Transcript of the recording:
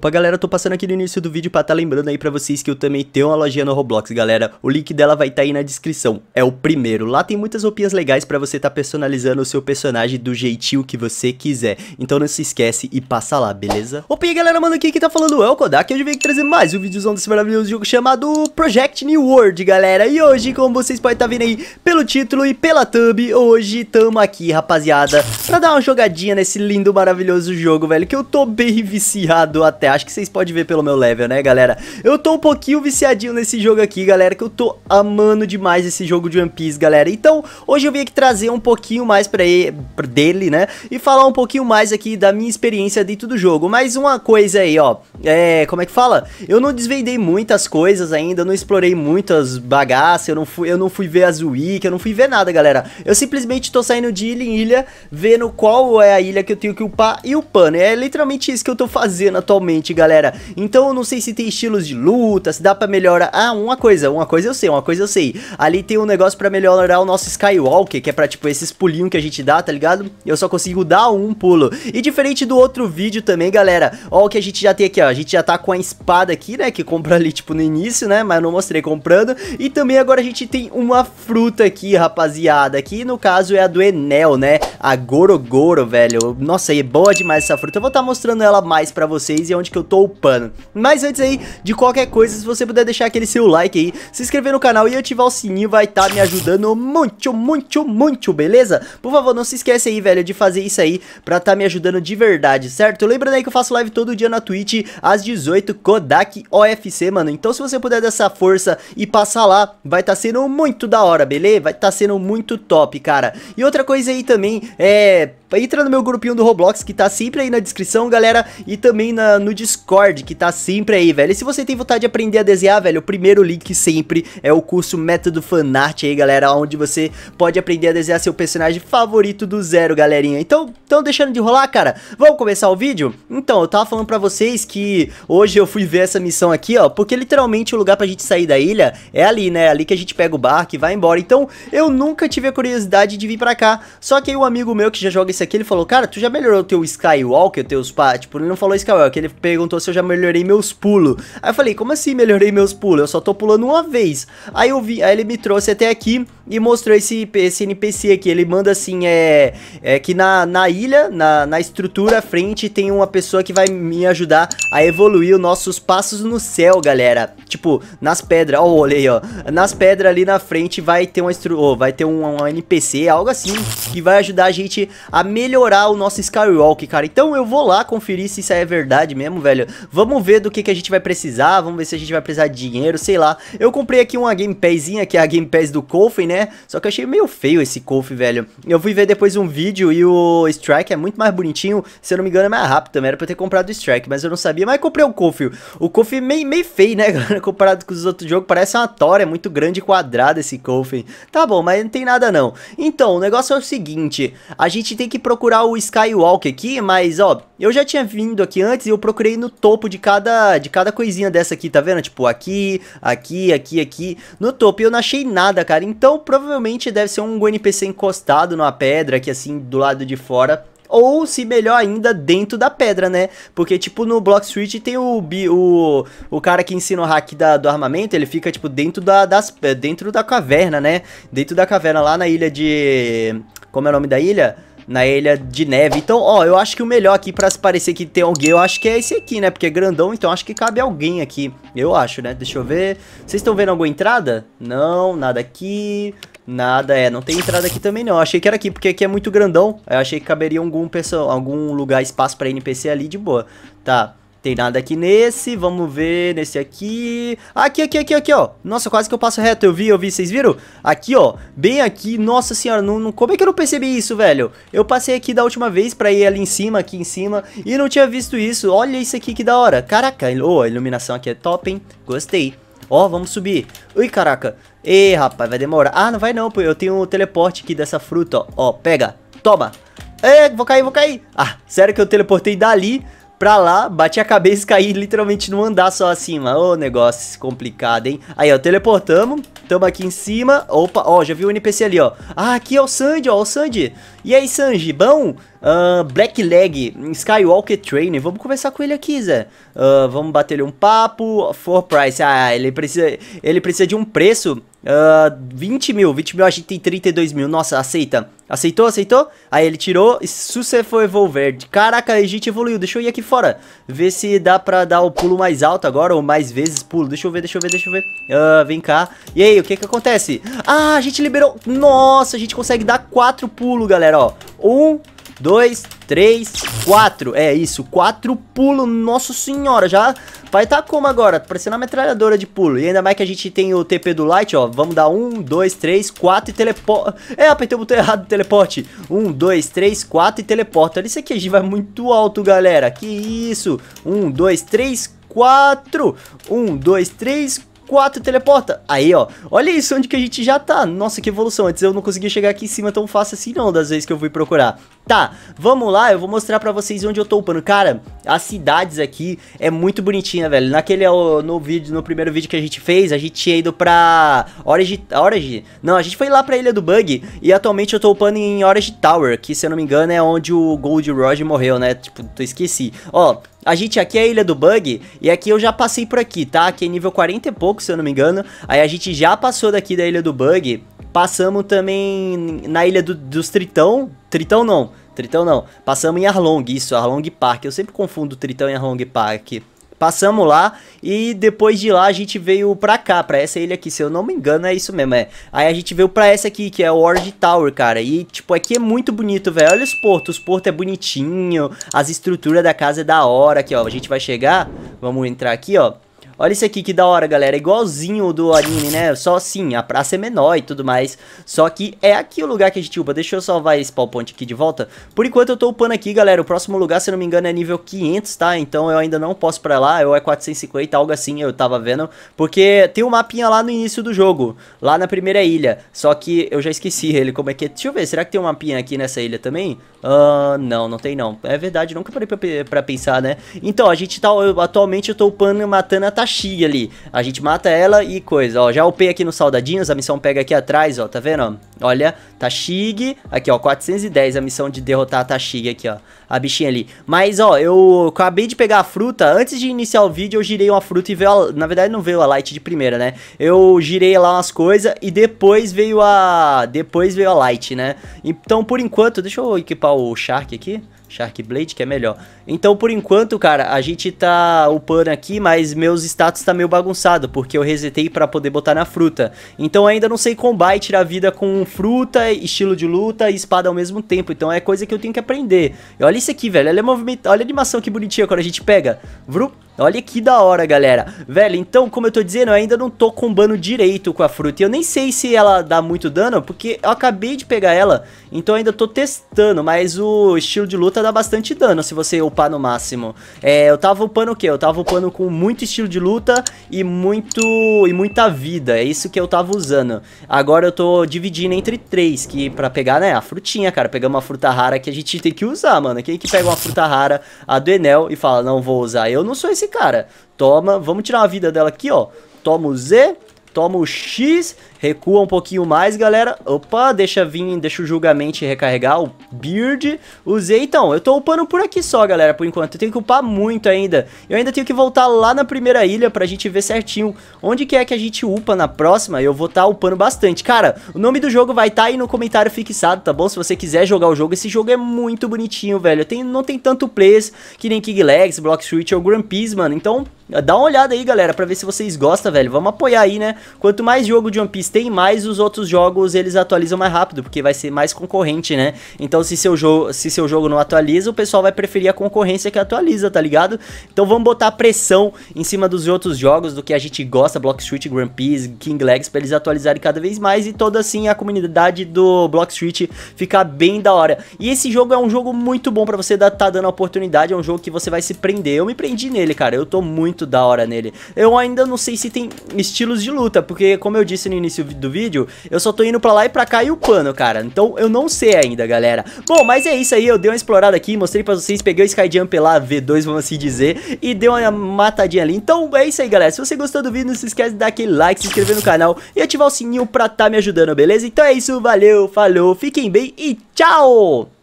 Opa galera, tô passando aqui no início do vídeo pra tá lembrando aí pra vocês que eu também tenho uma lojinha no Roblox, galera. O link dela vai estar tá aí na descrição, é o primeiro. Lá tem muitas roupinhas legais pra você tá personalizando o seu personagem do jeitinho que você quiser. Então não se esquece e passa lá, beleza? Opa e galera, mano, aqui que tá falando é o Kodak e hoje eu vim trazer mais um videozão desse maravilhoso jogo chamado Project New World, galera. E hoje, como vocês podem estar tá vendo aí pelo título e pela thumb, hoje tamo aqui, rapaziada, pra dar uma jogadinha nesse lindo, maravilhoso jogo, velho, que eu tô bem viciado até Acho que vocês podem ver pelo meu level, né, galera? Eu tô um pouquinho viciadinho nesse jogo aqui, galera, que eu tô amando demais esse jogo de One Piece, galera. Então, hoje eu vim aqui trazer um pouquinho mais pra ele, dele, né, e falar um pouquinho mais aqui da minha experiência dentro do jogo. Mas uma coisa aí, ó, é, como é que fala? Eu não desvendei muitas coisas ainda, eu não explorei muitas bagaças, eu não fui, eu não fui ver as wiki, eu não fui ver nada, galera. Eu simplesmente tô saindo de ilha em ilha, vendo qual é a ilha que eu tenho que upar e upando. É literalmente isso que eu tô fazendo atualmente galera. Então eu não sei se tem estilos de luta, se dá pra melhorar... Ah, uma coisa, uma coisa eu sei, uma coisa eu sei. Ali tem um negócio pra melhorar o nosso Skywalker, que é pra, tipo, esses pulinhos que a gente dá, tá ligado? Eu só consigo dar um pulo. E diferente do outro vídeo também, galera, ó o que a gente já tem aqui, ó. A gente já tá com a espada aqui, né, que compra ali, tipo, no início, né, mas eu não mostrei comprando. E também agora a gente tem uma fruta aqui, rapaziada, que no caso é a do Enel, né, a Gorogoro, velho. Nossa, é boa demais essa fruta. Eu vou estar tá mostrando ela mais pra vocês e onde que eu tô upando. Mas antes aí, de qualquer coisa, se você puder deixar aquele seu like aí, se inscrever no canal e ativar o sininho, vai estar tá me ajudando muito, muito, muito, beleza? Por favor, não se esquece aí, velho, de fazer isso aí pra tá me ajudando de verdade, certo? Lembrando aí que eu faço live todo dia na Twitch, às 18, Kodak OFC, mano. Então se você puder dar essa força e passar lá, vai estar tá sendo muito da hora, beleza? Vai estar tá sendo muito top, cara. E outra coisa aí também, é entra no meu grupinho do Roblox, que tá sempre aí na descrição, galera, e também na, no Discord, que tá sempre aí, velho. E se você tem vontade de aprender a desenhar, velho, o primeiro link sempre é o curso Método Fanart aí, galera, onde você pode aprender a desenhar seu personagem favorito do zero, galerinha. Então, tão deixando de rolar, cara, vamos começar o vídeo? Então, eu tava falando pra vocês que hoje eu fui ver essa missão aqui, ó, porque literalmente o lugar pra gente sair da ilha é ali, né, ali que a gente pega o barco e vai embora. Então, eu nunca tive a curiosidade de vir pra cá, só que aí um amigo meu que já joga esse isso aqui, ele falou, cara, tu já melhorou teu Skywalker, teus pá? Tipo, ele não falou Skywalker, ele perguntou se eu já melhorei meus pulos. Aí eu falei, como assim melhorei meus pulos? Eu só tô pulando uma vez. Aí eu vi, aí ele me trouxe até aqui e mostrou esse, esse NPC aqui. Ele manda assim, é, é que na, na ilha, na, na estrutura à frente, tem uma pessoa que vai me ajudar a evoluir os nossos passos no céu, galera. Tipo, nas pedras, ó o rolê, ó. Nas pedras ali na frente vai ter uma estrutura Oh, vai ter um, um NPC, algo assim, que vai ajudar a gente a melhorar o nosso Skywalk, cara. Então eu vou lá conferir se isso é verdade mesmo, velho. Vamos ver do que, que a gente vai precisar, vamos ver se a gente vai precisar de dinheiro, sei lá. Eu comprei aqui uma Game que é a Game Pass do Kofi, né? Só que eu achei meio feio esse Kofi, velho. Eu fui ver depois um vídeo e o Strike é muito mais bonitinho, se eu não me engano é mais rápido também. Era pra eu ter comprado o Strike, mas eu não sabia. Mas comprei o Kofi. O Kofi é meio, meio feio, né, galera? Comparado com os outros jogos, parece uma tora, é muito grande e quadrada esse Kofi. Tá bom, mas não tem nada não. Então, o negócio é o seguinte, a gente tem que procurar o Skywalk aqui, mas ó, eu já tinha vindo aqui antes e eu procurei no topo de cada, de cada coisinha dessa aqui, tá vendo? Tipo, aqui, aqui, aqui, aqui, no topo e eu não achei nada, cara. Então provavelmente deve ser um NPC encostado numa pedra aqui assim, do lado de fora ou se melhor ainda, dentro da pedra, né? Porque, tipo, no Block Street tem o, o, o cara que ensina o hack da, do armamento, ele fica, tipo, dentro da, das, eh, dentro da caverna, né? Dentro da caverna, lá na ilha de... como é o nome da ilha? na ilha de neve. Então, ó, eu acho que o melhor aqui pra se parecer que tem alguém, eu acho que é esse aqui, né? Porque é grandão, então acho que cabe alguém aqui. Eu acho, né? Deixa eu ver. Vocês estão vendo alguma entrada? Não, nada aqui. Nada, é, não tem entrada aqui também não. Eu achei que era aqui, porque aqui é muito grandão. Eu achei que caberia algum, algum lugar, espaço pra NPC ali de boa. Tá, tem nada aqui nesse, vamos ver nesse aqui. Aqui, aqui, aqui, aqui, ó. Nossa, quase que eu passo reto, eu vi, eu vi, vocês viram? Aqui, ó, bem aqui, nossa senhora, não, não, como é que eu não percebi isso, velho? Eu passei aqui da última vez pra ir ali em cima, aqui em cima, e não tinha visto isso. Olha isso aqui, que da hora. Caraca, oh, a iluminação aqui é top, hein? Gostei. Ó, vamos subir. Ui, caraca. Ei, rapaz, vai demorar. Ah, não vai não, pô. Eu tenho o um teleporte aqui dessa fruta, ó. Ó, pega. Toma. É, vou cair, vou cair. Ah, sério que eu teleportei dali pra lá, bati a cabeça e caí literalmente num andar só acima. Ô, oh, negócio complicado, hein? Aí, ó, teleportamos, tamo aqui em cima. Opa, ó, já vi o NPC ali, ó. Ah, aqui é o Sandy, ó, o Sandy. E aí, Sanji, bom? Uh, Blackleg, Skywalker Trainer, vamos conversar com ele aqui, Zé. Uh, vamos bater ele um papo. For price, ah, ele precisa, ele precisa de um preço Uh, ah, 20 mil, 20 mil, a gente tem 32 mil. Nossa, aceita. Aceitou, aceitou? Aí ele tirou, você foi evolver. Caraca, a gente evoluiu. Deixa eu ir aqui fora. Ver se dá pra dar o pulo mais alto agora, ou mais vezes pulo. Deixa eu ver, deixa eu ver, deixa eu ver. Uh, vem cá. E aí, o que que acontece? Ah, a gente liberou. Nossa, a gente consegue dar quatro pulos, galera, ó. Um, dois, três, quatro. É isso, quatro pulo, nossa senhora, já vai tá como agora? parecendo uma metralhadora de pulo. E ainda mais que a gente tem o TP do Light, ó. Vamos dar um, dois, três, quatro e teleporta. É, apertei o botão errado, teleporte. Um, dois, três, quatro e teleporte Olha isso aqui, a gente vai muito alto, galera. Que isso. Um, dois, três, quatro. Um, dois, três, 4 teleporta. Aí, ó. Olha isso, onde que a gente já tá. Nossa, que evolução. Antes eu não conseguia chegar aqui em cima tão fácil assim, não, das vezes que eu fui procurar. Tá, vamos lá, eu vou mostrar pra vocês onde eu tô upando. Cara, as cidades aqui é muito bonitinha, velho. Naquele, no vídeo, no primeiro vídeo que a gente fez, a gente tinha ido pra orange orange Não, a gente foi lá pra Ilha do Bug e atualmente eu tô upando em orange Tower, que se eu não me engano é onde o Gold Roger morreu, né? Tipo, eu esqueci. Ó, a gente aqui é a Ilha do Bug, e aqui eu já passei por aqui, tá? Aqui é nível 40 e pouco, se eu não me engano. Aí a gente já passou daqui da Ilha do Bug, passamos também na Ilha do, dos Tritão, Tritão não, Tritão não, passamos em Arlong, isso, Arlong Park. Eu sempre confundo Tritão e Arlong Park. Passamos lá e depois de lá a gente veio pra cá, pra essa ilha aqui, se eu não me engano, é isso mesmo, é. Aí a gente veio pra essa aqui, que é o Ward Tower, cara. E, tipo, aqui é muito bonito, velho. Olha os portos, os portos é bonitinho, as estruturas da casa é da hora. Aqui, ó, a gente vai chegar, vamos entrar aqui, ó. Olha isso aqui que da hora, galera. Igualzinho do anime, né? Só assim, a praça é menor e tudo mais. Só que é aqui o lugar que a gente upa. Deixa eu salvar esse pau aqui de volta. Por enquanto eu tô upando aqui, galera. O próximo lugar, se não me engano, é nível 500, tá? Então eu ainda não posso pra lá. Eu é 450, algo assim, eu tava vendo. Porque tem um mapinha lá no início do jogo. Lá na primeira ilha. Só que eu já esqueci ele como é que é. Deixa eu ver, será que tem um mapinha aqui nessa ilha também? Ah, uh, não, não tem não. É verdade, nunca parei pra, pra pensar, né? Então, a gente tá... Eu, atualmente eu tô upando matando a taxa Xi ali. A gente mata ela e coisa, ó. Já upei aqui no soldadinhos, a missão pega aqui atrás, ó, tá vendo? Olha, Tashig, aqui ó, 410 a missão de derrotar a Tashig aqui, ó. A bichinha ali. Mas ó, eu acabei de pegar a fruta, antes de iniciar o vídeo eu girei uma fruta e veio, a... na verdade não veio a light de primeira, né? Eu girei lá umas coisas e depois veio a... depois veio a light, né? Então por enquanto, deixa eu equipar o Shark aqui. Sharkblade, que é melhor. Então, por enquanto, cara, a gente tá upando aqui, mas meus status tá meio bagunçado, porque eu resetei pra poder botar na fruta. Então, ainda não sei combar e tirar vida com fruta, estilo de luta e espada ao mesmo tempo. Então, é coisa que eu tenho que aprender. E olha isso aqui, velho. Olha a, olha a animação que bonitinha quando a gente pega. Vru, Olha que da hora, galera. Velho, então, como eu tô dizendo, eu ainda não tô combando direito com a fruta. E eu nem sei se ela dá muito dano, porque eu acabei de pegar ela. Então, eu ainda tô testando, mas o estilo de luta volta dá bastante dano se você upar no máximo. É, eu tava upando o quê? Eu tava upando com muito estilo de luta e muito e muita vida. É isso que eu tava usando. Agora eu tô dividindo entre três, que pra pegar, né, a frutinha, cara. Pegamos uma fruta rara que a gente tem que usar, mano. Quem que pega uma fruta rara, a do Enel, e fala, não vou usar? Eu não sou esse cara. Toma, vamos tirar uma vida dela aqui, ó. Toma o Z, Toma o X, recua um pouquinho mais, galera. Opa, deixa vir, deixa o julgamento recarregar, o Beard. Usei, então, eu tô upando por aqui só, galera, por enquanto. Eu tenho que upar muito ainda. Eu ainda tenho que voltar lá na primeira ilha pra gente ver certinho onde que é que a gente upa na próxima. Eu vou tá upando bastante. Cara, o nome do jogo vai estar tá aí no comentário fixado, tá bom? Se você quiser jogar o jogo, esse jogo é muito bonitinho, velho. Tem, não tem tanto plays que nem King Legs, Block Switch ou Grand Peace, mano. Então, Dá uma olhada aí, galera, pra ver se vocês gostam, velho. Vamos apoiar aí, né? Quanto mais jogo de One Piece tem, mais os outros jogos eles atualizam mais rápido, porque vai ser mais concorrente, né? Então, se seu, jogo, se seu jogo não atualiza, o pessoal vai preferir a concorrência que atualiza, tá ligado? Então, vamos botar pressão em cima dos outros jogos, do que a gente gosta, Block Street, Grand Piece, King Legs, pra eles atualizarem cada vez mais e toda, assim, a comunidade do Block Street ficar bem da hora. E esse jogo é um jogo muito bom pra você estar tá dando a oportunidade, é um jogo que você vai se prender. Eu me prendi nele, cara, eu tô muito muito da hora nele. Eu ainda não sei se tem estilos de luta, porque como eu disse no início do vídeo, eu só tô indo pra lá e pra cá e o pano, cara. Então eu não sei ainda, galera. Bom, mas é isso aí, eu dei uma explorada aqui, mostrei pra vocês, peguei o Sky Jump lá, V2, vamos assim dizer, e dei uma matadinha ali. Então é isso aí, galera. Se você gostou do vídeo, não se esquece de dar aquele like, se inscrever no canal e ativar o sininho pra tá me ajudando, beleza? Então é isso, valeu, falou, fiquem bem e tchau!